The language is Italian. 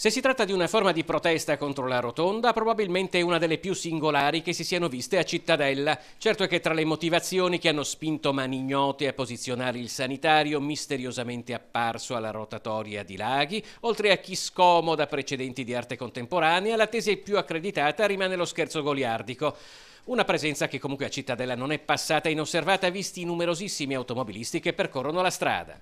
Se si tratta di una forma di protesta contro la rotonda, probabilmente è una delle più singolari che si siano viste a Cittadella. Certo è che tra le motivazioni che hanno spinto mani ignote a posizionare il sanitario misteriosamente apparso alla rotatoria di Laghi, oltre a chi scomoda precedenti di arte contemporanea, la tesi più accreditata rimane lo scherzo goliardico. Una presenza che comunque a Cittadella non è passata inosservata visti i numerosissimi automobilisti che percorrono la strada.